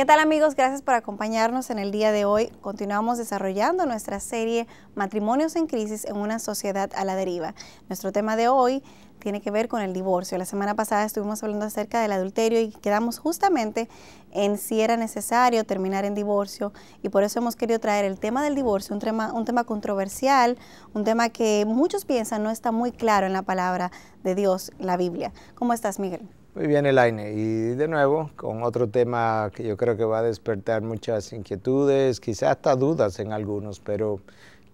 ¿Qué tal amigos? Gracias por acompañarnos en el día de hoy. Continuamos desarrollando nuestra serie Matrimonios en Crisis en una sociedad a la deriva. Nuestro tema de hoy tiene que ver con el divorcio. La semana pasada estuvimos hablando acerca del adulterio y quedamos justamente en si era necesario terminar en divorcio y por eso hemos querido traer el tema del divorcio, un tema, un tema controversial, un tema que muchos piensan no está muy claro en la palabra de Dios, la Biblia. ¿Cómo estás, Miguel? Muy pues bien, Elaine. Y de nuevo, con otro tema que yo creo que va a despertar muchas inquietudes, quizás hasta dudas en algunos, pero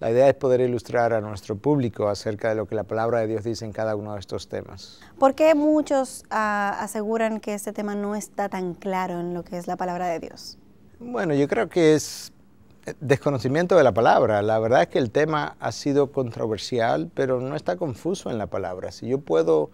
la idea es poder ilustrar a nuestro público acerca de lo que la palabra de Dios dice en cada uno de estos temas. ¿Por qué muchos ah, aseguran que este tema no está tan claro en lo que es la palabra de Dios? Bueno, yo creo que es desconocimiento de la palabra. La verdad es que el tema ha sido controversial, pero no está confuso en la palabra. Si yo puedo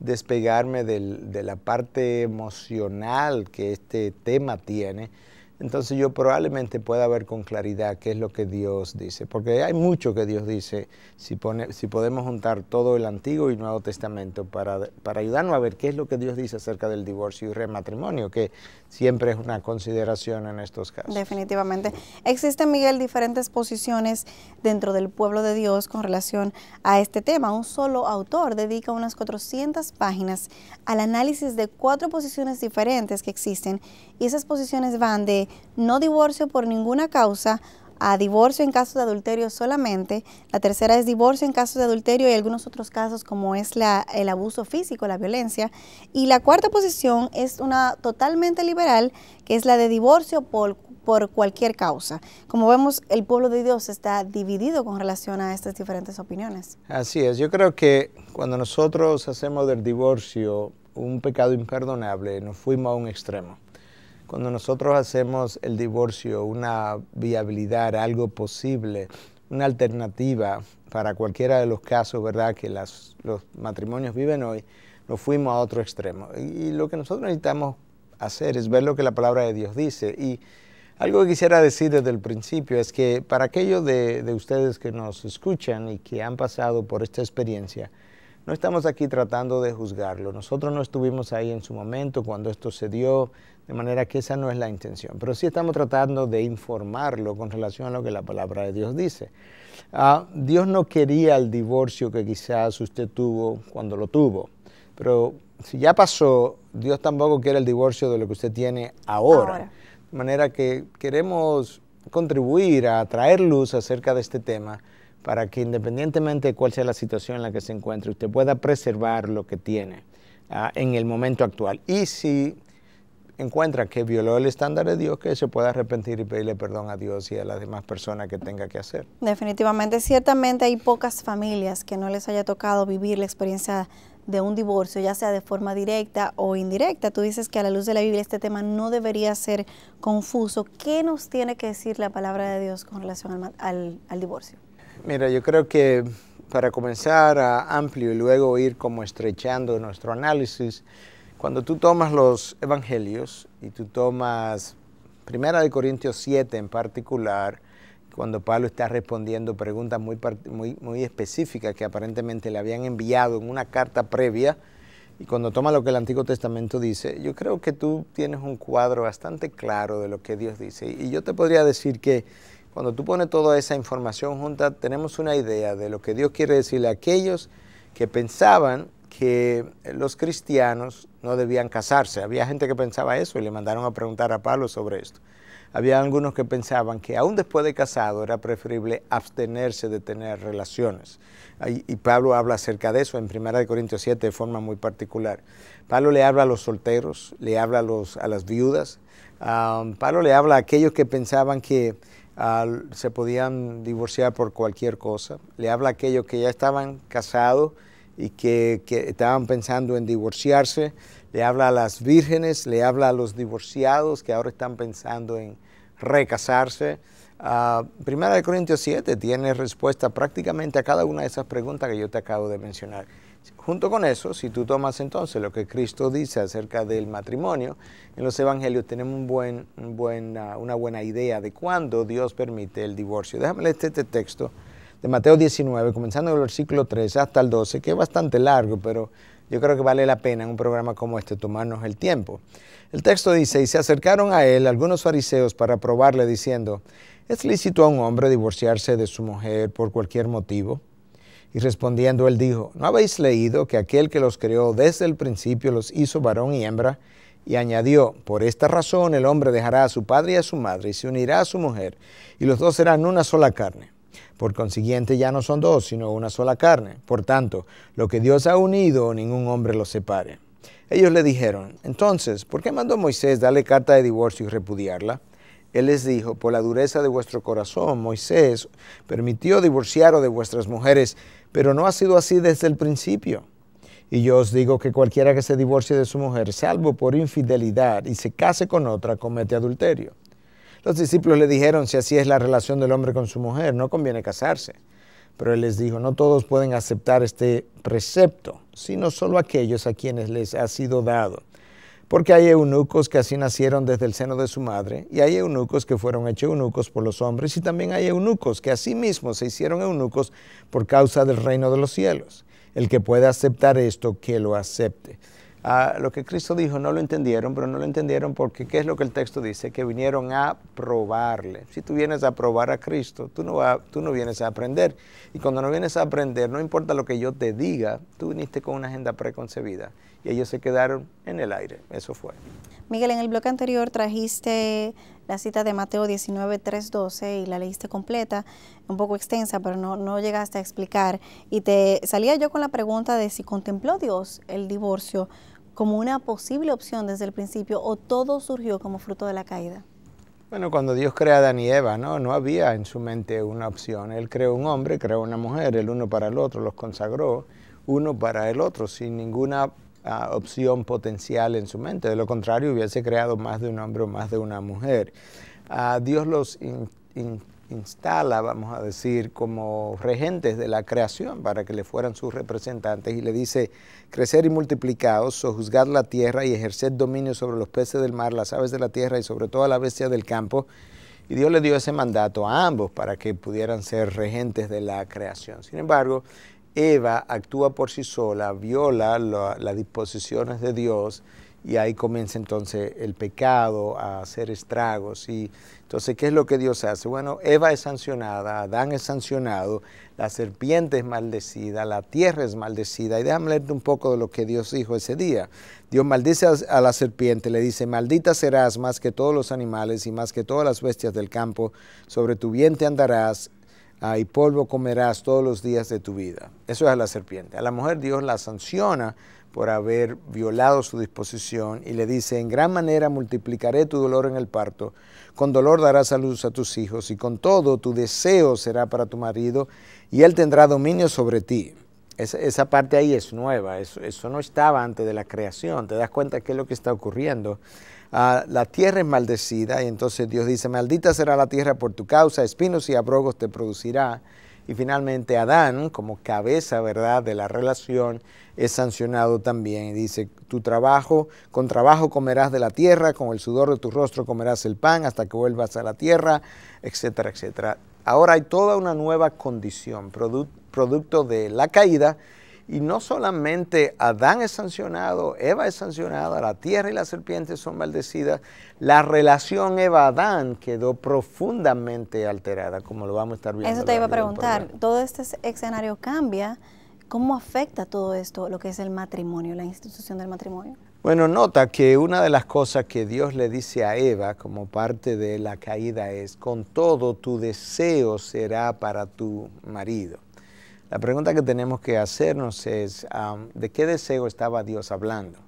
despegarme del, de la parte emocional que este tema tiene, entonces yo probablemente pueda ver con claridad qué es lo que Dios dice, porque hay mucho que Dios dice si, pone, si podemos juntar todo el Antiguo y Nuevo Testamento para, para, ayudarnos a ver qué es lo que Dios dice acerca del divorcio y rematrimonio, que siempre es una consideración en estos casos. Definitivamente. Existen, Miguel, diferentes posiciones dentro del pueblo de Dios con relación a este tema. Un solo autor dedica unas 400 páginas al análisis de cuatro posiciones diferentes que existen y esas posiciones van de no divorcio por ninguna causa, a divorcio en casos de adulterio solamente. La tercera es divorcio en casos de adulterio y algunos otros casos como es la, el abuso físico, la violencia. Y la cuarta posición es una totalmente liberal, que es la de divorcio por, por cualquier causa. Como vemos, el pueblo de Dios está dividido con relación a estas diferentes opiniones. Así es, yo creo que cuando nosotros hacemos del divorcio un pecado imperdonable, nos fuimos a un extremo. Cuando nosotros hacemos el divorcio una viabilidad, algo posible, una alternativa para cualquiera de los casos, ¿verdad?, que los matrimonios viven hoy, nos fuimos a otro extremo. Y, lo que nosotros necesitamos hacer es ver lo que la palabra de Dios dice. Y algo que quisiera decir desde el principio es que para aquellos de, de, ustedes que nos escuchan y que han pasado por esta experiencia, no estamos aquí tratando de juzgarlo. Nosotros no estuvimos ahí en su momento cuando esto se dio, de manera que esa no es la intención. Pero sí estamos tratando de informarlo con relación a lo que la palabra de Dios dice. Ah, Dios no quería el divorcio que quizás usted tuvo cuando lo tuvo. Pero si ya pasó, Dios tampoco quiere el divorcio de lo que usted tiene ahora. De manera que queremos contribuir a traer luz acerca de este tema para que independientemente de cuál sea la situación en la que se encuentre, usted pueda preservar lo que tiene ah, en el momento actual. Y si encuentra que violó el estándar de Dios, que se pueda arrepentir y pedirle perdón a Dios y a las demás personas que tenga que hacer. Definitivamente, ciertamente hay pocas familias que no les haya tocado vivir la experiencia de un divorcio, ya sea de forma directa o indirecta. Tú dices que a la luz de la Biblia este tema no debería ser confuso. ¿Qué nos tiene que decir la palabra de Dios con relación al, divorcio? Mira, yo creo que para comenzar a amplio y luego ir como estrechando nuestro análisis, cuando tú tomas los evangelios y tú tomas Primera de Corintios 7 en particular, cuando Pablo está respondiendo preguntas muy, muy, muy específicas que aparentemente le habían enviado en una carta previa, y cuando toma lo que el Antiguo Testamento dice, yo creo que tú tienes un cuadro bastante claro de lo que Dios dice. Y yo te podría decir que cuando tú pones toda esa información junta, tenemos una idea de lo que Dios quiere decirle a aquellos que pensaban que eh, los cristianos no debían casarse. Había gente que pensaba eso y le mandaron a preguntar a Pablo sobre esto. Había algunos que pensaban que aún después de casado era preferible abstenerse de tener relaciones. Y Pablo habla acerca de eso en 1 Corintios 7 de forma muy particular. Pablo le habla a los solteros, le habla a, los, a las viudas. Pablo le habla a aquellos que pensaban que se podían divorciar por cualquier cosa. Le habla a aquellos que ya estaban casados y que, estaban pensando en divorciarse, le habla a las vírgenes, le habla a los divorciados que ahora están pensando en recasarse. Ah, Primera de Corintios 7 tiene respuesta prácticamente a cada una de esas preguntas que yo te acabo de mencionar. Junto con eso, si tú tomas entonces lo que Cristo dice acerca del matrimonio, en los evangelios tenemos un buen, ah, una buena idea de cuándo Dios permite el divorcio. Déjame leer este, este texto de este, Mateo 19, comenzando el versículo 3 hasta el 12, que es bastante largo, pero yo creo que vale la pena en un programa como este tomarnos el tiempo. El texto dice, y se acercaron a él algunos fariseos para probarle diciendo, ¿es lícito a un hombre divorciarse de su mujer por cualquier motivo? Y respondiendo él dijo, ¿no habéis leído que aquel que los creó desde el principio los hizo varón y hembra? Y añadió, por esta razón el hombre dejará a su padre y a su madre y se unirá a su mujer, y los dos serán una sola carne. Por consiguiente ya no son dos, sino una sola carne. Por tanto, lo que Dios ha unido, ningún hombre lo separe. Ellos le dijeron, entonces, ¿por qué mandó Moisés darle carta de divorcio y repudiarla? Él les dijo, por la dureza de vuestro corazón, Moisés permitió divorciaros de vuestras mujeres, pero no ha sido así desde el principio. Y yo os digo que cualquiera que se divorcie de su mujer, salvo por infidelidad, y se case con otra, comete adulterio. Los discípulos le dijeron, si así es la relación del hombre con su mujer, no conviene casarse. Pero él les dijo, no todos pueden aceptar este precepto, sino solo aquellos a quienes les ha sido dado. Porque hay eunucos que así nacieron desde el seno de su madre, y hay eunucos que fueron hechos eunucos por los hombres, y también hay eunucos que así mismo se hicieron eunucos por causa del reino de los cielos. El que pueda aceptar esto, que lo acepte. Uh, lo que Cristo dijo no lo entendieron, pero no lo entendieron porque ¿qué es lo que el texto dice? Que vinieron a probarle. Si tú vienes a probar a Cristo, tú no, tú no vienes a aprender. Y cuando no vienes a aprender, no importa lo que yo te diga, tú viniste con una agenda preconcebida. Y ellos se quedaron en el aire. Eso fue. Miguel, en el bloque anterior trajiste la cita de Mateo 19, 3, 12 y la leíste completa, un poco extensa, pero no, no llegaste a explicar. Y te salía yo con la pregunta de si contempló Dios el divorcio como una posible opción desde el principio o todo surgió como fruto de la caída? Bueno, cuando Dios crea a Adán y Eva, ¿no? había en su mente una opción. Él creó un hombre, creó una mujer, el uno para el otro, los consagró, uno para el otro, sin ninguna ah, opción potencial en su mente. De lo contrario, hubiese creado más de un hombre o más de una mujer. Ah, Dios los instala, vamos a decir, como regentes de la creación para que le fueran sus representantes y le dice, crecer y multiplicados, sojuzgar la tierra y ejercer dominio sobre los peces del mar, las aves de la tierra y sobre toda la bestia del campo. Y Dios le dio ese mandato a ambos para que pudieran ser regentes de la creación. Sin embargo, Eva actúa por sí sola, viola las disposiciones de Dios y ahí comienza entonces el pecado a hacer estragos. Y entonces, ¿qué es lo que Dios hace? Bueno, Eva es sancionada, Adán es sancionado, la serpiente es maldecida, la tierra es maldecida. Y déjame leer un poco de lo que Dios dijo ese día. Dios maldice a la serpiente, le dice, maldita serás más que todos los animales y más que todas las bestias del campo, sobre tu vientre andarás. Ah, y polvo comerás todos los días de tu vida. Eso es a la serpiente. A la mujer Dios la sanciona por haber violado su disposición y le dice, en gran manera multiplicaré tu dolor en el parto, con dolor darás a luz a tus hijos y con todo tu deseo será para tu marido y él tendrá dominio sobre ti. Esa, parte ahí es nueva, eso, no estaba antes de la creación, te das cuenta qué es lo que está ocurriendo. Ah, la tierra es maldecida y entonces Dios dice, maldita será la tierra por tu causa, espinos y abrogos te producirá y finalmente Adán, como cabeza ¿verdad? de la relación, es sancionado también. Dice, tu trabajo, con trabajo comerás de la tierra, con el sudor de tu rostro comerás el pan hasta que vuelvas a la tierra, etcétera, etcétera. Ahora hay toda una nueva condición, producto de la caída, y no solamente Adán es sancionado, Eva es sancionada, la tierra y la serpiente son maldecidas, la relación Eva-Adán quedó profundamente alterada, como lo vamos a estar viendo. Eso te iba a preguntar, todo este escenario cambia, ¿cómo afecta todo esto lo que es el matrimonio, la institución del matrimonio? Bueno, nota que una de las cosas que Dios le dice a Eva como parte de la caída es, con todo tu deseo será para tu marido. La pregunta que tenemos que hacernos es, ¿de qué deseo estaba Dios hablando?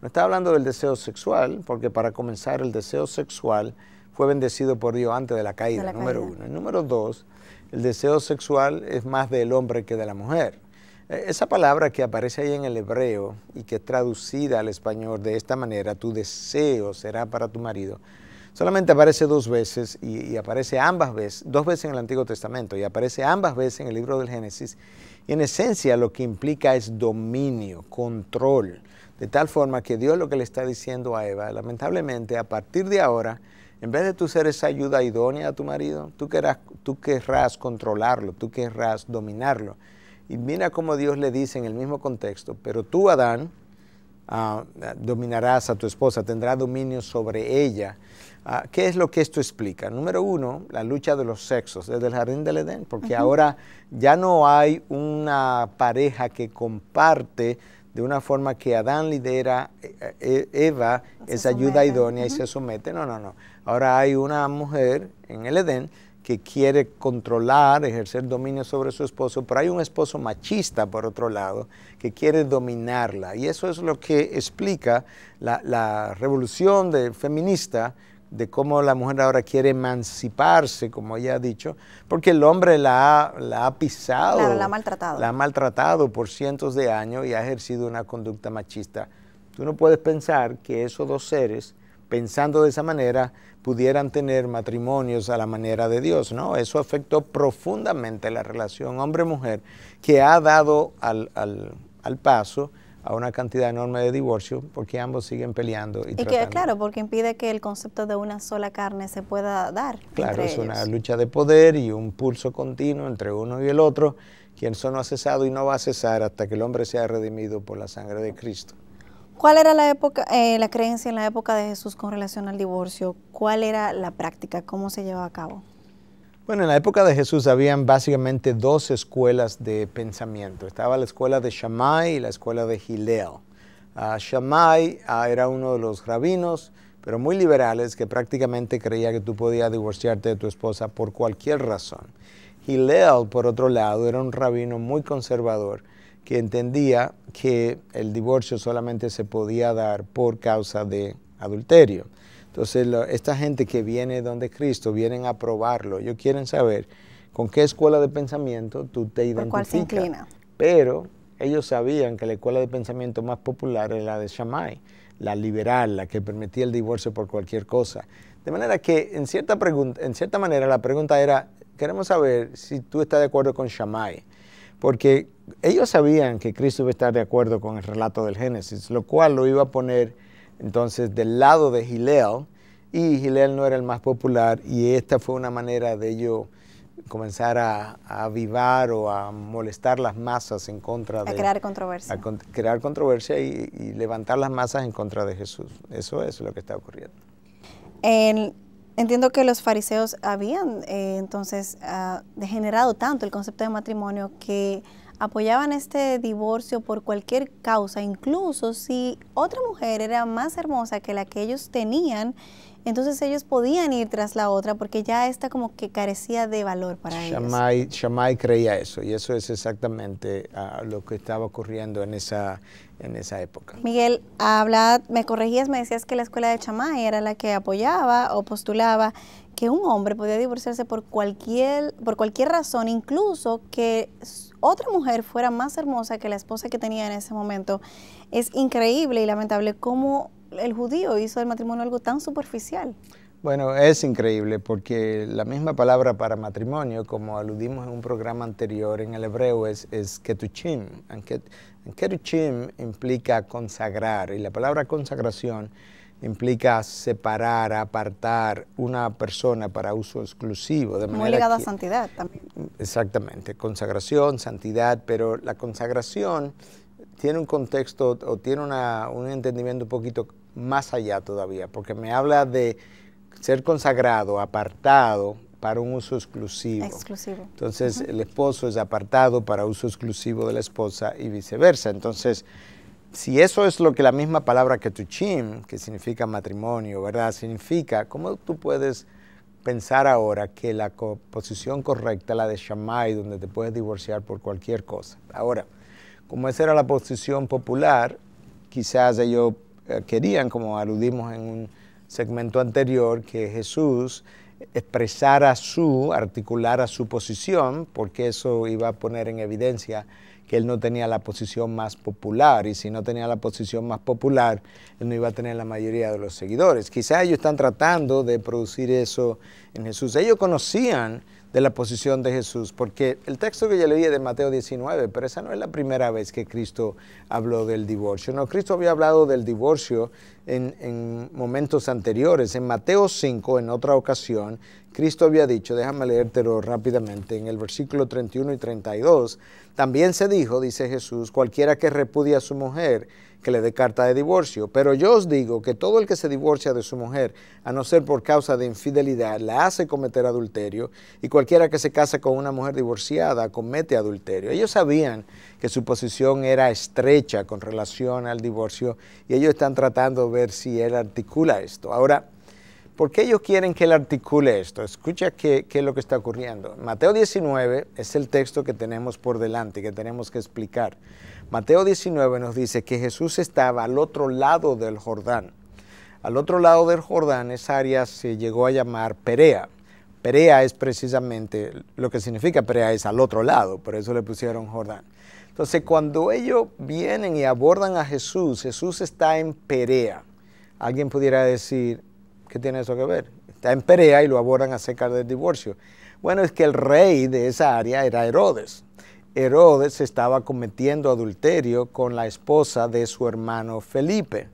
No está hablando del deseo sexual, porque para comenzar el deseo sexual fue bendecido por Dios antes de la caída, número uno. número dos, el deseo sexual es más del hombre que de la mujer. E, esa palabra que aparece ahí en el hebreo y que es traducida al español de esta manera, tu deseo será para tu marido, solamente aparece dos veces y, aparece ambas veces, dos veces en el Antiguo Testamento y aparece ambas veces en el libro del Génesis. Y en esencia lo que implica es dominio, control, de tal forma que Dios lo que le está diciendo a Eva, lamentablemente a partir de ahora, en vez de tú ser esa ayuda idónea a tu marido, tú querrás, tú querrás controlarlo, tú querrás dominarlo. Y mira cómo Dios le dice en el mismo contexto, pero tú, Adán, ah, dominarás a tu esposa, tendrás dominio sobre ella. Ah, ¿Qué es lo que esto explica? Número uno, la lucha de los sexos desde el jardín del Edén, porque ahora ya no hay una pareja que comparte de una forma que Adán lidera, eh, eh, Eva esa es ayuda idónea y se somete. No, no, no. Ahora hay una mujer en el Edén que quiere controlar, ejercer dominio sobre su esposo, pero hay un esposo machista, por otro lado, que quiere dominarla. Y eso es lo que explica la, revolución de, feminista de cómo la mujer ahora quiere emanciparse, como ella ha dicho, porque el hombre la ha, pisado. la ha maltratado. La ha maltratado por cientos de años y ha ejercido una conducta machista. Tú no puedes pensar que esos dos seres, pensando de esa manera, pudieran tener matrimonios a la manera de Dios, ¿no? Eso afectó profundamente la relación hombre-mujer que ha dado al, al paso a una cantidad enorme de divorcio, porque ambos siguen peleando. Y, que, claro, porque impide que el concepto de una sola carne se pueda dar. Claro, es una lucha de poder y un pulso continuo entre uno y el otro, quien solo ha cesado y no va a cesar hasta que el hombre sea redimido por la sangre de Cristo. ¿Cuál era la, época, eh, la creencia en la época de Jesús con relación al divorcio? ¿Cuál era la práctica? ¿Cómo se llevaba a cabo? Bueno, en la época de Jesús habían básicamente dos escuelas de pensamiento. Estaba la escuela de Shammai y la escuela de Hillel. Ah, Shammai ah, era uno de los rabinos, pero muy liberales, que prácticamente creía que tú podías divorciarte de tu esposa por cualquier razón. Hillel, por otro lado, era un rabino muy conservador que entendía que el divorcio solamente se podía dar por causa de adulterio. Entonces, esta gente que viene donde Cristo, vienen a probarlo. Ellos quieren saber con qué escuela de pensamiento tú te identificas. cuál se inclina? Pero ellos sabían que la escuela de pensamiento más popular era la de Shammai, la liberal, la que permitía el divorcio por cualquier cosa. De manera que, en cierta, pregunta, en cierta manera, la pregunta era, queremos saber si tú estás de acuerdo con Shammai, porque ellos sabían que Cristo iba a estar de acuerdo con el relato del Génesis, lo cual lo iba a poner entonces del lado de gileo y Gilel no era el más popular, y esta fue una manera de ello comenzar a, avivar o a molestar las masas en contra de... A crear controversia. A crear controversia y, levantar las masas en contra de Jesús. Eso es lo que está ocurriendo. entiendo que los fariseos habían eh, entonces ah, degenerado tanto el concepto de matrimonio que apoyaban este divorcio por cualquier causa, incluso si otra mujer era más hermosa que la que ellos tenían, entonces ellos podían ir tras la otra porque ya esta como que carecía de valor para ellos. Shammai creía eso y eso es exactamente ah, lo que estaba ocurriendo en esa, en esa época. Miguel, habla, me corregías, me decías que la escuela de Shammai era la que apoyaba o postulaba que un hombre podía divorciarse por cualquier, por cualquier razón, incluso que otra mujer fuera más hermosa que la esposa que tenía en ese momento. Es increíble y lamentable cómo el judío hizo del matrimonio algo tan superficial. Bueno, es increíble porque la misma palabra para matrimonio, como aludimos en un programa anterior en el hebreo, es, es ketuchim. Ketuchim implica consagrar y la palabra consagración implica separar, apartar una persona para uso exclusivo. De Muy ligada a santidad también. Exactamente, consagración, santidad, pero la consagración tiene un contexto o tiene un entendimiento un poquito más allá todavía, porque me habla de ser consagrado, apartado para un uso exclusivo. Exclusivo. Entonces, el esposo es apartado para uso exclusivo de la esposa y viceversa. Entonces, si eso es lo que la misma palabra que tuchim, que significa matrimonio, ¿verdad? Significa, ¿cómo tú puedes pensar ahora que la posición correcta, la de Shammai, donde te puedes divorciar por cualquier cosa? Ahora, como esa era la posición popular, quizás ellos eh, querían, como aludimos en un segmento anterior, que Jesús expresara su, articulara su posición, porque eso iba a poner en evidencia que él no tenía la posición más popular y si no tenía la posición más popular, él no iba a tener la mayoría de los seguidores. Quizá ellos están tratando de producir eso en Jesús. Ellos conocían de la posición de Jesús, porque el texto que yo leí es de Mateo 19, pero esa no es la primera vez que Cristo habló del divorcio. No, Cristo había hablado del divorcio en, en momentos anteriores. En Mateo 5, en otra ocasión, Cristo había dicho, déjame leértelo rápidamente, en el versículo 31 y 32, también se dijo, dice Jesús, cualquiera que repudia a su mujer, que le dé carta de divorcio. Pero yo os digo que todo el que se divorcia de su mujer, a no ser por causa de infidelidad, la hace cometer adulterio, y cualquiera que se casa con una mujer divorciada comete adulterio. Ellos sabían que su posición era estrecha con relación al divorcio, y ellos están tratando de ver si él articula esto. Ahora, ¿Por qué ellos quieren que él articule esto. Escucha qué, qué, es lo que está ocurriendo. Mateo 19 es el texto que tenemos por delante, que tenemos que explicar. Mateo 19 nos dice que Jesús estaba al otro lado del Jordán. Al otro lado del Jordán, esa área se llegó a llamar Perea. Perea es precisamente lo que significa Perea es al otro lado, por eso le pusieron Jordán. Entonces, cuando ellos vienen y abordan a Jesús, Jesús está en Perea. Alguien pudiera decir, ¿Qué tiene eso que ver? Está en Perea y lo abordan acerca del divorcio. Bueno, es que el rey de esa área era Herodes. Herodes estaba cometiendo adulterio con la esposa de su hermano Felipe.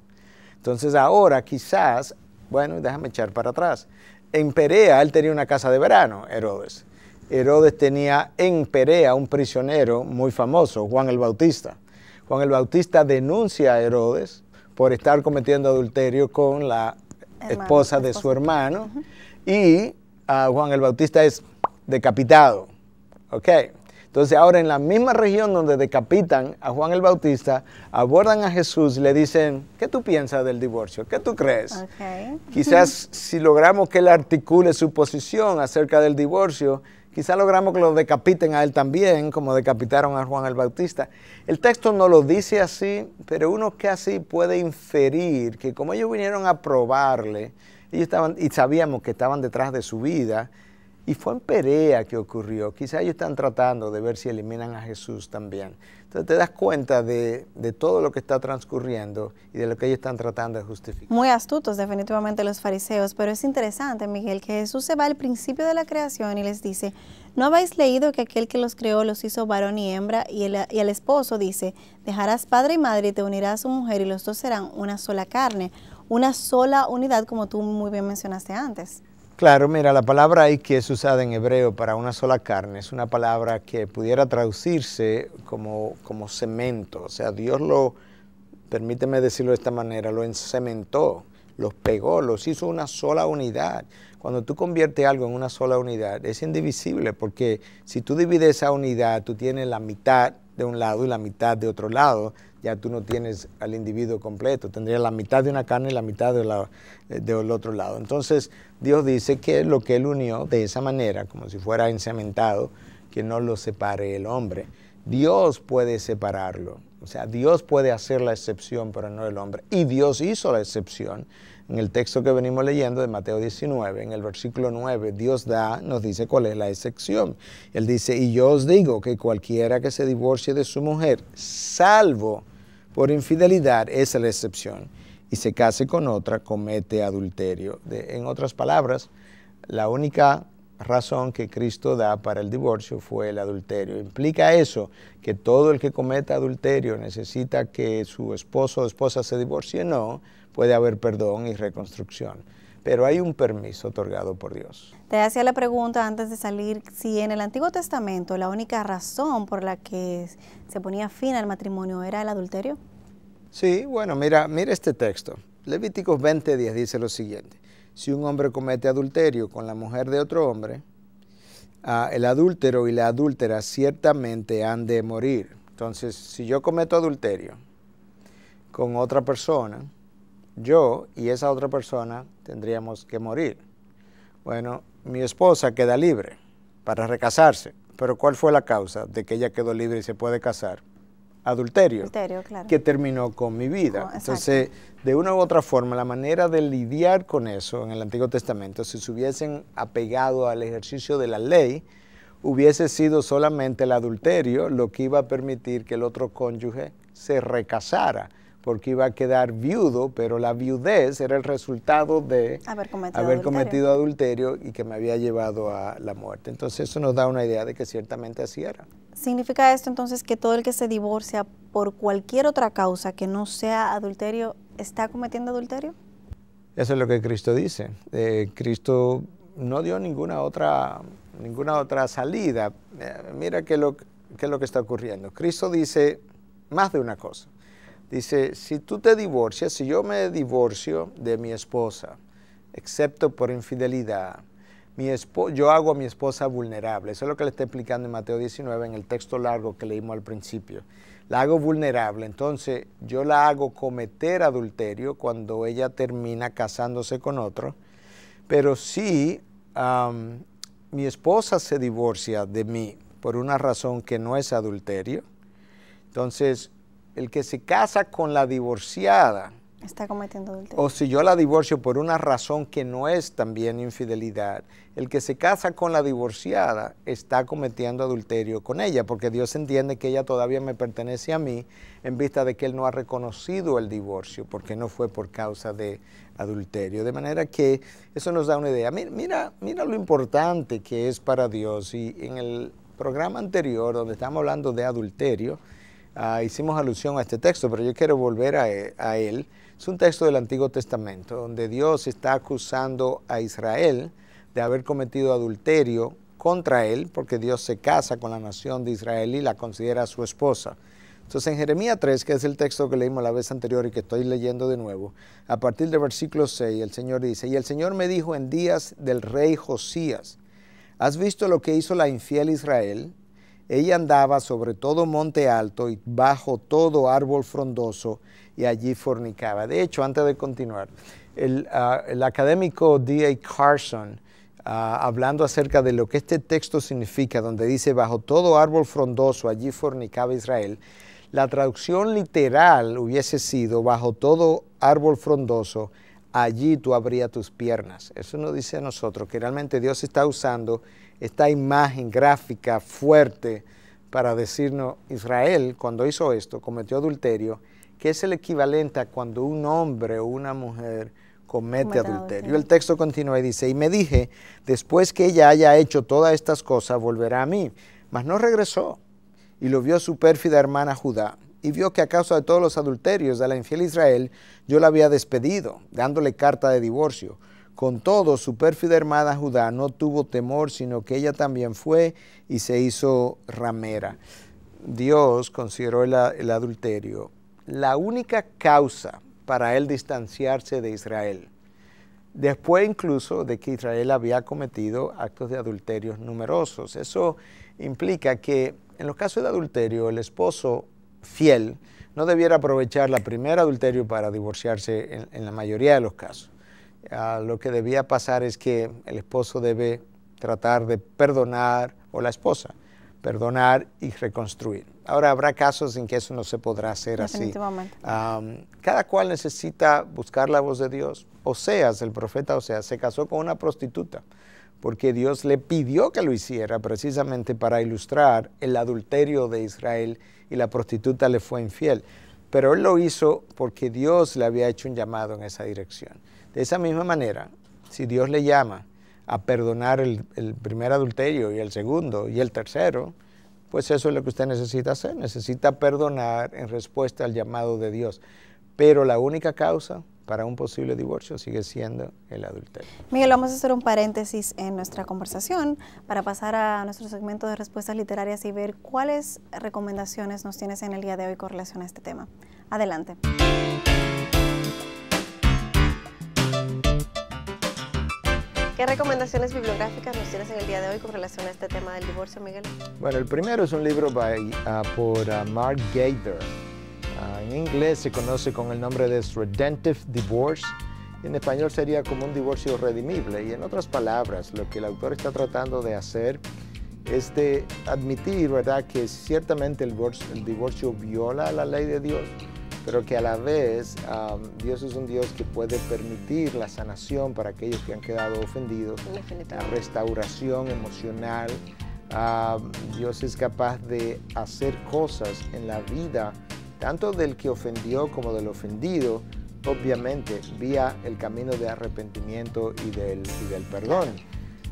Entonces ahora quizás, bueno, déjame echar para atrás. En Perea él tenía una casa de verano, Herodes. Herodes tenía en Perea un prisionero muy famoso, Juan el Bautista. Juan el Bautista denuncia a Herodes por estar cometiendo adulterio con la esposa de su hermano, y ah, Juan el Bautista es decapitado. ¿Ok? Entonces ahora en la misma región donde decapitan a Juan el Bautista, abordan a Jesús y le dicen, ¿qué tú piensas del divorcio? ¿Qué tú crees? Quizás si logramos que él articule su posición acerca del divorcio, Quizá logramos que lo decapiten a él también, como decapitaron a Juan el Bautista. El texto no lo dice así, pero uno que así puede inferir que como ellos vinieron a probarle, ellos estaban, y sabíamos que estaban detrás de su vida, y fue en Perea que ocurrió. Quizá ellos están tratando de ver si eliminan a Jesús también. Entonces te das cuenta de, todo lo que está transcurriendo y de lo que ellos están tratando de justificar. Muy astutos definitivamente los fariseos, pero es interesante, Miguel, que Jesús se va al principio de la creación y les dice, ¿no habéis leído que aquel que los creó los hizo varón y hembra? Y el, y el esposo dice, dejarás padre y madre y te unirás a su mujer y los dos serán una sola carne, una sola unidad como tú muy bien mencionaste antes. Claro, mira, la palabra ahí que es usada en hebreo para una sola carne es una palabra que pudiera traducirse como, como cemento. O sea, Dios lo, permíteme decirlo de esta manera, lo encementó, los pegó, los hizo una sola unidad. Cuando tú conviertes algo en una sola unidad, es indivisible, porque si tú divides esa unidad, tú tienes la mitad de un lado y la mitad de otro lado, ya tú no tienes al individuo completo, tendrías la mitad de una carne y la mitad de eh, del otro lado. Entonces, Dios dice que lo que Él unió de esa manera, como si fuera encementado, que no lo separe el hombre. Dios puede separarlo. O sea, Dios puede hacer la excepción, pero no el hombre. Y Dios hizo la excepción. En el texto que venimos leyendo de Mateo 19, en el versículo 9, Dios da, nos dice cuál es la excepción. Él dice, y yo os digo que cualquiera que se divorcie de su mujer, salvo por infidelidad, es la excepción y se case con otra, comete adulterio. en otras palabras, la única razón que Cristo da para el divorcio fue el adulterio. ¿Implica eso que todo el que cometa adulterio necesita que su esposo o esposa se divorcie? No, puede haber perdón y reconstrucción. Pero hay un permiso otorgado por Dios. Te hacía la pregunta antes de salir si en el Antiguo Testamento la única razón por la que se ponía fin al matrimonio era el adulterio. Sí, bueno, mira, mira este texto. Levíticos 20:10 dice lo siguiente. Si un hombre comete adulterio con la mujer de otro hombre, ah, el adúltero y la adúltera ciertamente han de morir. Entonces, si yo cometo adulterio con otra persona, yo y esa otra persona tendríamos que morir. Bueno, mi esposa queda libre para recasarse, pero ¿cuál fue la causa de que ella quedó libre y se puede casar? adulterio, que terminó con mi vida. Oh, Entonces, de una u otra forma, la manera de lidiar con eso en el Antiguo Testamento, si se hubiesen apegado al ejercicio de la ley, hubiese sido solamente el adulterio lo que iba a permitir que el otro cónyuge se recasara porque iba a quedar viudo, pero la viudez era el resultado de haber, cometido, adulterio. cometido, adulterio. y que me había llevado a la muerte. Entonces eso nos da una idea de que ciertamente así era. ¿Significa esto entonces que todo el que se divorcia por cualquier otra causa que no sea adulterio está cometiendo adulterio? Eso es lo que Cristo dice. Eh, Cristo no dio ninguna otra, ninguna otra salida. Eh, mira qué lo, que es lo que está ocurriendo. Cristo dice más de una cosa. Dice, si tú te divorcias, si yo me divorcio de mi esposa, excepto por infidelidad, yo hago a mi esposa vulnerable. Eso es lo que le está explicando en Mateo 19, en el texto largo que leímos al principio. La hago vulnerable, entonces yo la hago cometer adulterio cuando ella termina casándose con otro, pero si mi esposa se divorcia de mí por una razón que no es adulterio, entonces el que se casa con la divorciada Está cometiendo adulterio. O si yo la divorcio por una razón que no es también infidelidad, el que se casa con la divorciada está cometiendo adulterio con ella, porque Dios entiende que ella todavía me pertenece a mí en vista de que Él no ha reconocido el divorcio, porque no fue por causa de adulterio. De manera que eso nos da una idea. Mira, mira, lo importante que es para Dios. Y en el programa anterior, donde estábamos hablando de adulterio, ah, hicimos alusión a este texto, pero yo quiero volver a él es un texto del Antiguo Testamento donde Dios está acusando a Israel de haber cometido adulterio contra él, porque Dios se casa con la nación de Israel y la considera su esposa. Entonces en Jeremías 3, que es el texto que leímos la vez anterior y que estoy leyendo de nuevo, a partir del versículo 6, el Señor dice, y el Señor me dijo en días del rey Josías, ¿has visto lo que hizo la infiel Israel? Ella andaba sobre todo monte alto y bajo todo árbol frondoso y allí fornicaba. De hecho, antes de continuar, el, ah, académico D.A. Carson, ah, hablando acerca de lo que este texto significa, donde dice, bajo todo árbol frondoso allí fornicaba Israel, la traducción literal hubiese sido, bajo todo árbol frondoso, allí tú abrías tus piernas. Eso nos dice a nosotros que realmente Dios está usando esta imagen gráfica fuerte para decirnos, Israel cuando hizo esto, cometió adulterio que es el equivalente a cuando un hombre o una mujer comete adulterio. El texto continúa y dice, y me dije, después que ella haya hecho todas estas cosas, volverá a mí. Mas no regresó. Y lo vio su pérfida hermana Judá. Y vio que a causa de todos los adulterios de la infiel Israel, yo la había despedido, dándole carta de divorcio. Con todo, su pérfida hermana Judá no tuvo temor, sino que ella también fue y se hizo ramera. Dios consideró el adulterio la única causa para él distanciarse de Israel. Después incluso de que Israel había cometido actos de adulterio numerosos. Eso implica que en los casos de adulterio el esposo fiel no debiera aprovechar la primera adulterio para divorciarse en, la mayoría de los casos. Ah, lo que debía pasar es que el esposo debe tratar de perdonar a la esposa perdonar y reconstruir. Ahora habrá casos en que eso no se podrá hacer así. cada cual necesita buscar la voz de Dios. Oseas, el profeta Oseas, se casó con una prostituta porque Dios le pidió que lo hiciera precisamente para ilustrar el adulterio de Israel y la prostituta le fue infiel. Pero él lo hizo porque Dios le había hecho un llamado en esa dirección. De esa misma manera, si Dios le llama a perdonar el, primer adulterio y el segundo y el tercero, pues eso es lo que usted necesita hacer. Necesita perdonar en respuesta al llamado de Dios. Pero la única causa para un posible divorcio sigue siendo el adulterio. Miguel, vamos a hacer un paréntesis en nuestra conversación para pasar a nuestro segmento de respuestas literarias y ver cuáles recomendaciones nos tienes en el día de hoy con relación a este tema. Adelante. ¿Qué recomendaciones bibliográficas nos tienes en el día de hoy con relación a este tema del divorcio, Miguel? Bueno, el primero es un libro ah, por ah, Mark Gaither. Ah, en inglés se conoce con el nombre de Redemptive Divorce. En español sería como un divorcio redimible. Y en otras palabras, lo que el autor está tratando de hacer es de admitir, ¿verdad?, que ciertamente el divorcio viola la ley de Dios, pero que a la vez Dios es un Dios que puede permitir la sanación para aquellos que han quedado ofendidos, la restauración emocional. Dios es capaz de hacer cosas en la vida, tanto del que ofendió como del ofendido, obviamente, vía el camino de arrepentimiento y del, y del perdón.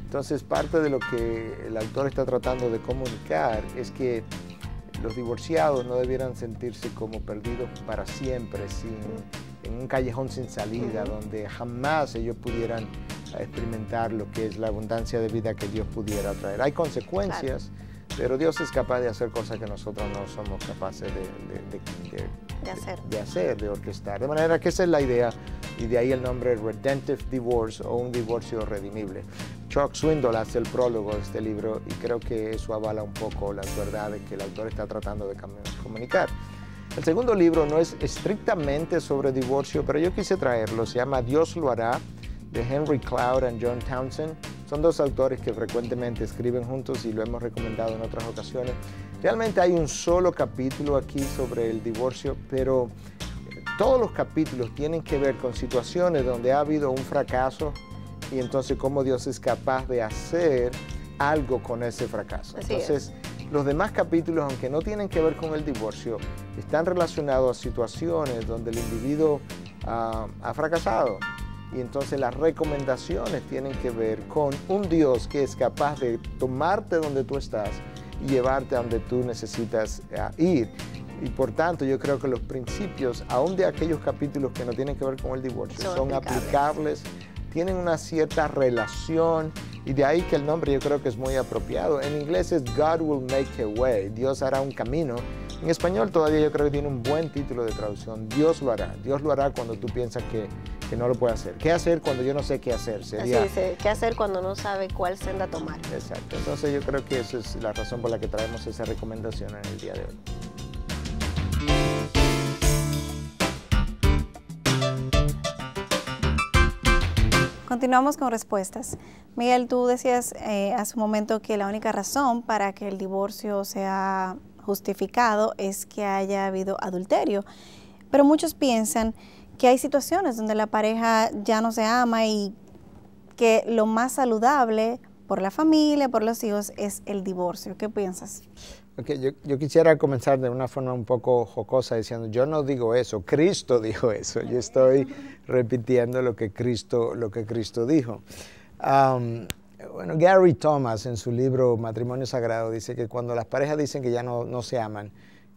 Entonces, parte de lo que el autor está tratando de comunicar es que los divorciados no debieran sentirse como perdidos para siempre, sin, en un callejón sin salida, donde jamás ellos pudieran experimentar lo que es la abundancia de vida que Dios pudiera traer. Hay consecuencias. Pero Dios es capaz de hacer cosas que nosotros no somos capaces de, hacer. De, hacer, orquestar. De manera que esa es la idea y de ahí el nombre Redemptive Divorce o un divorcio redimible. Chuck Swindoll hace el prólogo de este libro y creo que eso avala un poco las verdades que el autor está tratando de comunicar. El segundo libro no es estrictamente sobre divorcio, pero yo quise traerlo. Se llama Dios lo hará, de Henry Cloud y John Townsend. Son dos autores que frecuentemente escriben juntos y lo hemos recomendado en otras ocasiones. Realmente hay un solo capítulo aquí sobre el divorcio, pero eh, todos los capítulos tienen que ver con situaciones donde ha habido un fracaso y entonces cómo Dios es capaz de hacer algo con ese fracaso. entonces, los demás capítulos, aunque no tienen que ver con el divorcio, están relacionados a situaciones donde el individuo ah, ha fracasado y entonces las recomendaciones tienen que ver con un Dios que es capaz de tomarte donde tú estás y llevarte a donde tú necesitas eh, ir. Y por tanto, yo creo que los principios, aún de aquellos capítulos que no tienen que ver con el divorcio, son, aplicables. aplicables, tienen una cierta relación y de ahí que el nombre yo creo que es muy apropiado. En inglés es God will make a way, Dios hará un camino. En español todavía yo creo que tiene un buen título de traducción, Dios lo hará. Dios lo hará cuando tú piensas que que no lo puede hacer. ¿Qué hacer cuando yo no sé qué hacer? Sería... Así ¿qué hacer cuando no sabe cuál senda tomar? Exacto. Entonces yo creo que esa es la razón por la que traemos esa recomendación en el día de hoy. Continuamos con respuestas. Miguel, tú decías hace eh, un momento que la única razón para que el divorcio sea justificado es que haya habido adulterio. Pero muchos piensan que hay situaciones donde la pareja ya no se ama y que lo más saludable por la familia, por los hijos, es el divorcio. ¿Qué piensas? yo, quisiera comenzar de una forma un poco jocosa diciendo, yo no digo eso, Cristo dijo eso, yo estoy repitiendo lo que Cristo, lo que Cristo dijo. bueno, Gary Thomas en su libro Matrimonio Sagrado dice que cuando las parejas dicen que ya no, no se aman,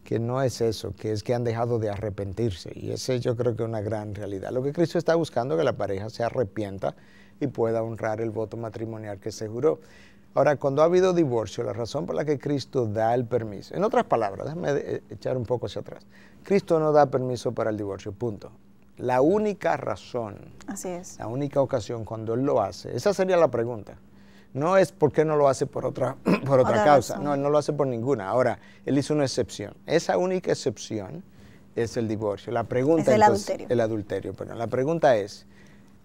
que no es eso, que es que han dejado de arrepentirse. Y ese yo creo que es una gran realidad. Lo que Cristo está buscando es que la pareja se arrepienta y pueda honrar el voto matrimonial que se juró. Ahora, cuando ha habido divorcio, la razón por la que Cristo da el permiso, en otras palabras, déjame eh, echar un poco hacia atrás, Cristo no da permiso para el divorcio, punto. La única razón, Así es. la única ocasión cuando Él lo hace, esa sería la pregunta, no es porque no lo hace por otra, por otra, causa, no, no lo hace por ninguna. Ahora, él hizo una excepción. Esa única excepción es el divorcio. La pregunta es el adulterio. El adulterio, La pregunta es,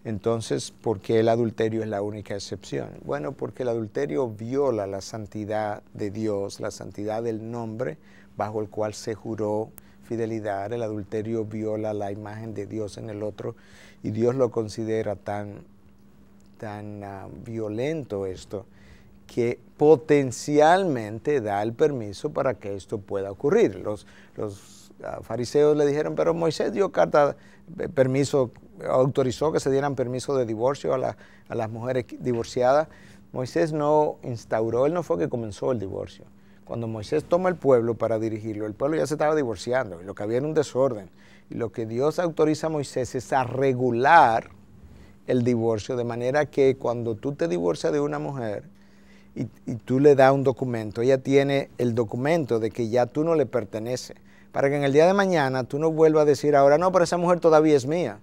entonces, ¿por qué el adulterio es la única excepción? Bueno, porque el adulterio viola la santidad de Dios, la santidad del nombre bajo el cual se juró fidelidad. El adulterio viola la imagen de Dios en el otro y Dios lo considera tan tan ah, violento esto que potencialmente da el permiso para que esto pueda ocurrir. Los, los ah, fariseos le dijeron, pero Moisés dio carta, eh, permiso, autorizó que se dieran permiso de divorcio a, las mujeres divorciadas. Moisés no instauró, él no fue que comenzó el divorcio. Cuando Moisés toma el pueblo para dirigirlo, el pueblo ya se estaba divorciando y lo que había era un desorden. Y lo que Dios autoriza a Moisés es a regular el divorcio, de manera que cuando tú te divorcias de una mujer y, tú le das un documento, ella tiene el documento de que ya tú no le perteneces, para que en el día de mañana tú no vuelvas a decir, ahora no, pero esa mujer todavía es mía,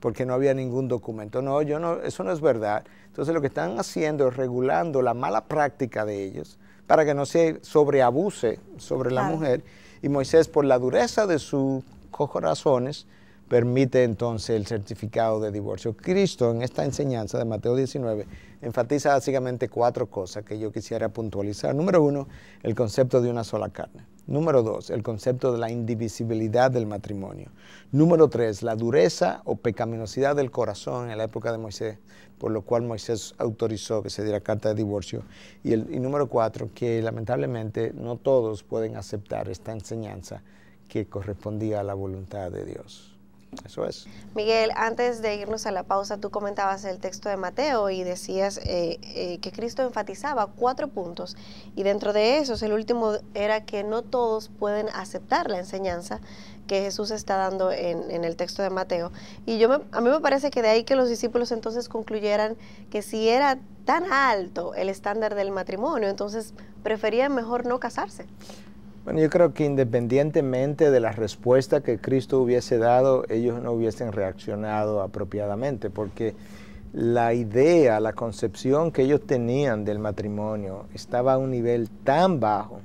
porque no había ningún documento. No, yo no, eso no es verdad. Entonces lo que están haciendo es regulando la mala práctica de ellos para que no se sobreabuse sobre la mujer. Y Moisés, por la dureza de sus corazones, permite entonces el certificado de divorcio. Cristo en esta enseñanza de Mateo 19 enfatiza básicamente cuatro cosas que yo quisiera puntualizar. Número uno, el concepto de una sola carne. Número dos, el concepto de la indivisibilidad del matrimonio. Número tres, la dureza o pecaminosidad del corazón en la época de Moisés, por lo cual Moisés autorizó que se diera carta de divorcio. Y, el, número cuatro, que lamentablemente no todos pueden aceptar esta enseñanza que correspondía a la voluntad de Dios. Eso es. Miguel, antes de irnos a la pausa, tú comentabas el texto de Mateo y decías eh, eh, que Cristo enfatizaba cuatro puntos y dentro de esos el último era que no todos pueden aceptar la enseñanza que Jesús está dando en, el texto de Mateo. Y yo a mí me parece que de ahí que los discípulos entonces concluyeran que si era tan alto el estándar del matrimonio, entonces preferían mejor no casarse. Bueno, yo creo que independientemente de la respuesta que Cristo hubiese dado, ellos no hubiesen reaccionado apropiadamente, porque la idea, la concepción que ellos tenían del matrimonio estaba a un nivel tan bajo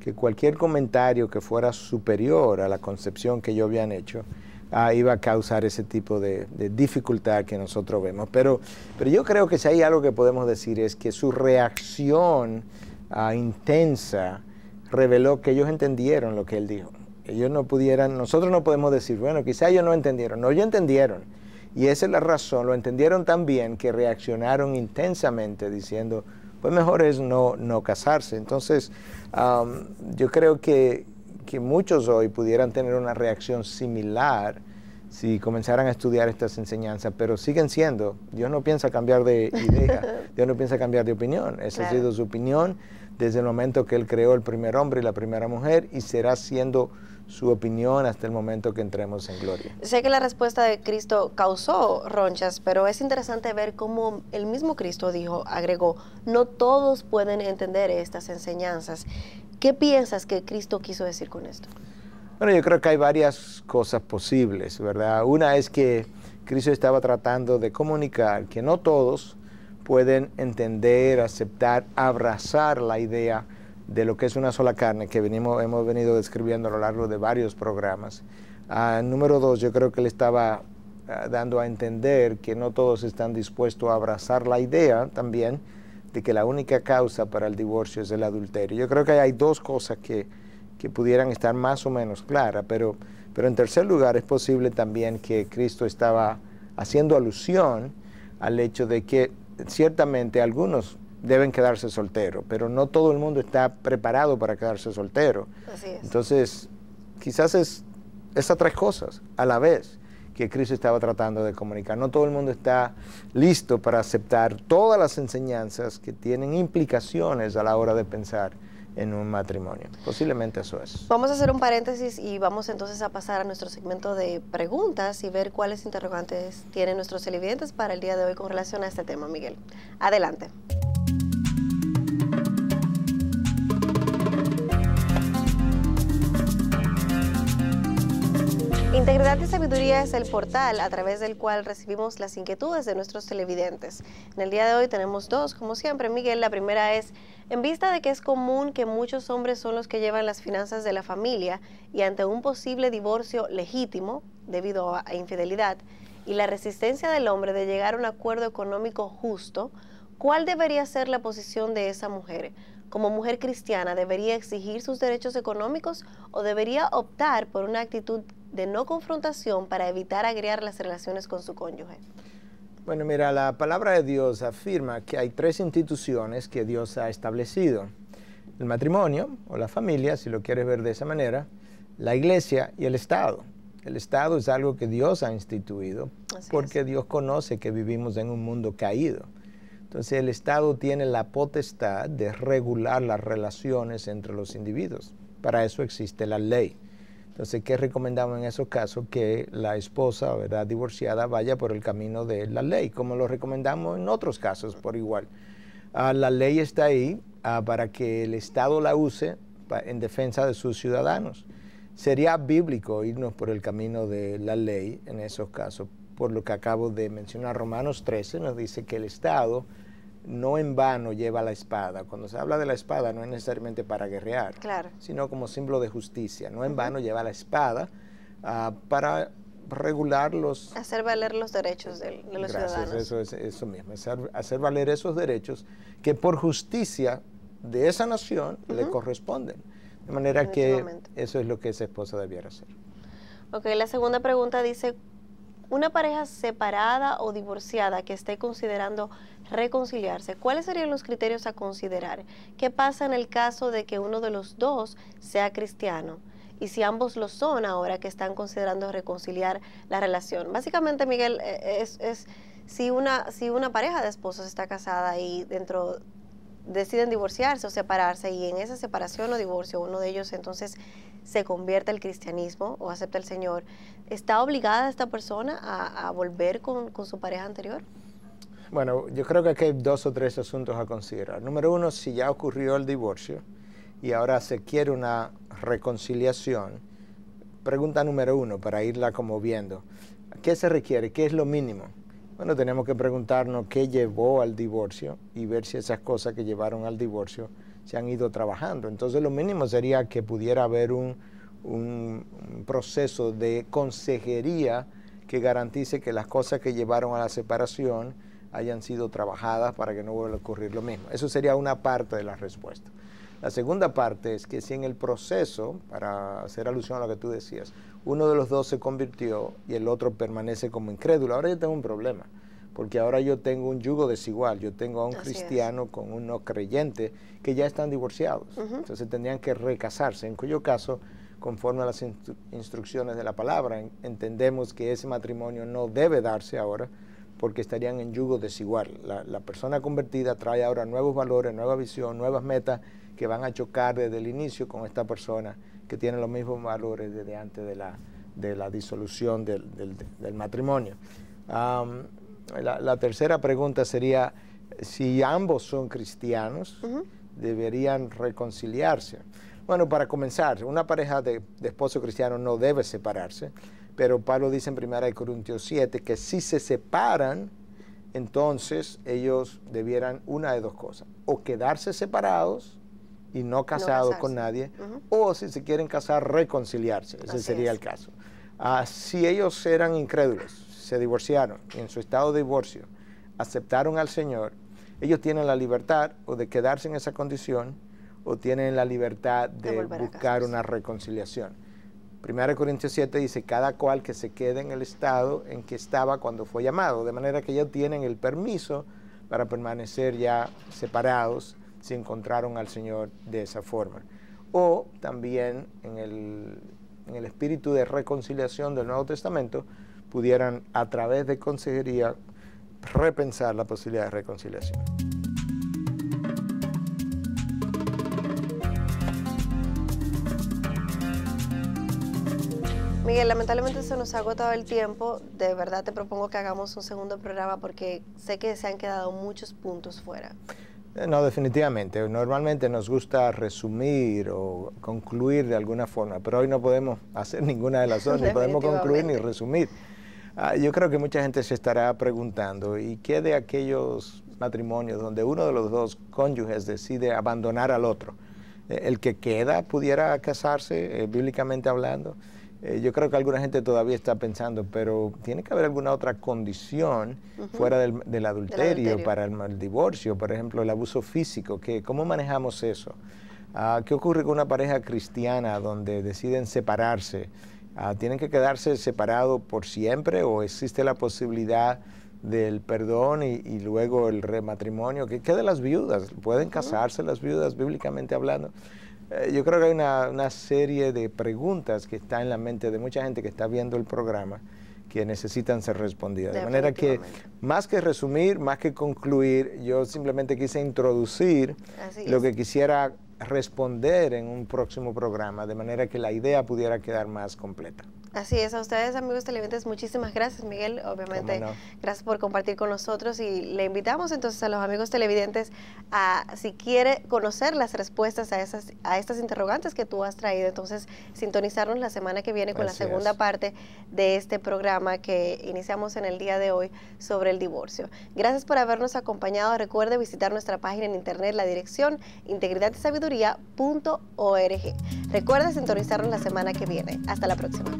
que cualquier comentario que fuera superior a la concepción que ellos habían hecho ah, iba a causar ese tipo de, dificultad que nosotros vemos. Pero, pero yo creo que si hay algo que podemos decir es que su reacción ah, intensa reveló que ellos entendieron lo que él dijo. Ellos no pudieran, nosotros no podemos decir, bueno, quizá ellos no entendieron. No, ellos entendieron. Y esa es la razón, lo entendieron tan bien que reaccionaron intensamente diciendo, pues mejor es no, no casarse. Entonces, yo creo que, muchos hoy pudieran tener una reacción similar si comenzaran a estudiar estas enseñanzas, pero siguen siendo. Dios no piensa cambiar de idea, Dios no piensa cambiar de opinión. Esa ha sido su opinión desde el momento que Él creó el primer hombre y la primera mujer y será siendo su opinión hasta el momento que entremos en gloria. Sé que la respuesta de Cristo causó ronchas, pero es interesante ver cómo el mismo Cristo dijo, agregó, no todos pueden entender estas enseñanzas. ¿Qué piensas que Cristo quiso decir con esto? Bueno, yo creo que hay varias cosas posibles, ¿verdad? Una es que Cristo estaba tratando de comunicar que no todos pueden entender, aceptar, abrazar la idea de lo que es una sola carne que venimos, hemos venido describiendo a lo largo de varios programas. Ah, número dos, yo creo que le estaba ah, dando a entender que no todos están dispuestos a abrazar la idea también de que la única causa para el divorcio es el adulterio. Yo creo que hay dos cosas que, pudieran estar más o menos claras, pero, pero en tercer lugar es posible también que Cristo estaba haciendo alusión al hecho de que ciertamente algunos deben quedarse solteros, pero no todo el mundo está preparado para quedarse soltero. Entonces, quizás es esas tres cosas a la vez que Cristo estaba tratando de comunicar. No todo el mundo está listo para aceptar todas las enseñanzas que tienen implicaciones a la hora de pensar en un matrimonio. Posiblemente eso es. Vamos a hacer un paréntesis y vamos entonces a pasar a nuestro segmento de preguntas y ver cuáles interrogantes tienen nuestros televidentes para el día de hoy con relación a este tema, Miguel. Adelante. Integridad y Sabiduría es el portal a través del cual recibimos las inquietudes de nuestros televidentes. En el día de hoy tenemos dos, como siempre, Miguel. La primera es, en vista de que es común que muchos hombres son los que llevan las finanzas de la familia y ante un posible divorcio legítimo debido a infidelidad y la resistencia del hombre de llegar a un acuerdo económico justo, ¿cuál debería ser la posición de esa mujer? como mujer cristiana debería exigir sus derechos económicos o debería optar por una actitud de no confrontación para evitar agriar las relaciones con su cónyuge? Bueno, mira, la palabra de Dios afirma que hay tres instituciones que Dios ha establecido. El matrimonio o la familia, si lo quieres ver de esa manera, la iglesia y el Estado. El Estado es algo que Dios ha instituido porque Dios conoce que vivimos en un mundo caído. Entonces el Estado tiene la potestad de regular las relaciones entre los individuos. Para eso existe la ley. Entonces, ¿qué recomendamos en esos casos? Que la esposa, ¿verdad?, divorciada vaya por el camino de la ley, como lo recomendamos en otros casos por igual. Ah, la ley está ahí ah, para que el Estado la use en defensa de sus ciudadanos. Sería bíblico irnos por el camino de la ley en esos casos. Por lo que acabo de mencionar, Romanos 13 nos dice que el Estado no en vano lleva la espada. Cuando se habla de la espada no es necesariamente para guerrear, claro. sino como símbolo de justicia. No en vano lleva la espada ah, para regular los... Hacer valer los derechos de, los ciudadanos. Eso es eso mismo, hacer, valer esos derechos que por justicia de esa nación le corresponden. De manera que eso es lo que esa esposa debiera hacer. Ok, la segunda pregunta dice, una pareja separada o divorciada que esté considerando reconciliarse, ¿cuáles serían los criterios a considerar? ¿Qué pasa en el caso de que uno de los dos sea cristiano? Y si ambos lo son ahora que están considerando reconciliar la relación. Básicamente, Miguel, eh, eh, es, si, una, si una pareja de esposos está casada y dentro deciden divorciarse o separarse y en esa separación o divorcio uno de ellos entonces se convierte al cristianismo o acepta al Señor, ¿está obligada esta persona a, volver con, con su pareja anterior? Bueno, yo creo que aquí hay dos o tres asuntos a considerar. Número uno, si ya ocurrió el divorcio y ahora se quiere una reconciliación, pregunta número uno para irla como viendo. ¿Qué se requiere? ¿Qué es lo mínimo? Bueno, tenemos que preguntarnos qué llevó al divorcio y ver si esas cosas que llevaron al divorcio se han ido trabajando. Entonces lo mínimo sería que pudiera haber un, un proceso de consejería que garantice que las cosas que llevaron a la separación hayan sido trabajadas para que no vuelva a ocurrir lo mismo. Eso sería una parte de la respuesta. La segunda parte es que si en el proceso, para hacer alusión a lo que tú decías, uno de los dos se convirtió y el otro permanece como incrédulo, ahora yo tengo un problema, porque ahora yo tengo un yugo desigual, yo tengo a un cristiano con un no creyente que ya están divorciados, entonces tendrían que recasarse, en cuyo caso, conforme a las instrucciones de la palabra, entendemos que ese matrimonio no debe darse ahora, porque estarían en yugo desigual. La, persona convertida trae ahora nuevos valores, nueva visión, nuevas metas que van a chocar desde el inicio con esta persona que tiene los mismos valores desde antes de la, de la disolución del, del, matrimonio. la, tercera pregunta sería, si ambos son cristianos, deberían reconciliarse. Bueno, para comenzar, una pareja de, de esposo cristiano no debe separarse pero Pablo dice en 1 Corintios 7 que si se separan, entonces ellos debieran una de dos cosas, o quedarse separados y no casados con nadie, o si se quieren casar, reconciliarse, ese sería el caso. Ah, si ellos eran incrédulos, se divorciaron y en su estado de divorcio aceptaron al Señor, ellos tienen la libertad o de quedarse en esa condición o tienen la libertad de buscar una reconciliación. 1 Corintios 7 dice, cada cual que se quede en el estado en que estaba cuando fue llamado, de manera que ya tienen el permiso para permanecer ya separados si encontraron al Señor de esa forma. O también en el, en el espíritu de reconciliación del Nuevo Testamento, pudieran a través de consejería repensar la posibilidad de reconciliación. Miguel, lamentablemente se nos ha agotado el tiempo. De verdad te propongo que hagamos un segundo programa porque sé que se han quedado muchos puntos fuera. Eh, no, definitivamente. Normalmente nos gusta resumir o concluir de alguna forma, pero hoy no podemos hacer ninguna de las dos, ni podemos concluir ni resumir. Ah, yo creo que mucha gente se estará preguntando, ¿y qué de aquellos matrimonios donde uno de los dos cónyuges decide abandonar al otro? Eh, el que queda pudiera casarse, eh, bíblicamente hablando. Eh, yo creo que alguna gente todavía está pensando, pero tiene que haber alguna otra condición fuera del, adulterio, para el, divorcio, por ejemplo, el abuso físico. ¿Cómo manejamos eso? Ah, ¿Qué ocurre con una pareja cristiana donde deciden separarse? Ah, ¿Tienen que quedarse separados por siempre o existe la posibilidad del perdón y, y luego el rematrimonio? ¿Qué, ¿Qué, de las viudas? ¿Pueden casarse las viudas bíblicamente hablando? Eh, yo creo que hay una, serie de preguntas que están en la mente de mucha gente que está viendo el programa que necesitan ser respondidas. De manera que, más que resumir, más que concluir, yo simplemente quise introducir lo que quisiera responder en un próximo programa, de manera que la idea pudiera quedar más completa. Así es, a ustedes amigos televidentes, muchísimas gracias Miguel, obviamente gracias por compartir con nosotros y le invitamos entonces a los amigos televidentes a si quiere conocer las respuestas a, esas, a estas interrogantes que tú has traído, entonces sintonizarnos la semana que viene con la segunda parte de este programa que iniciamos en el día de hoy sobre el divorcio. Gracias por habernos acompañado, recuerde visitar nuestra página en internet, la dirección org. Recuerda sintonizarnos la semana que viene. Hasta la próxima.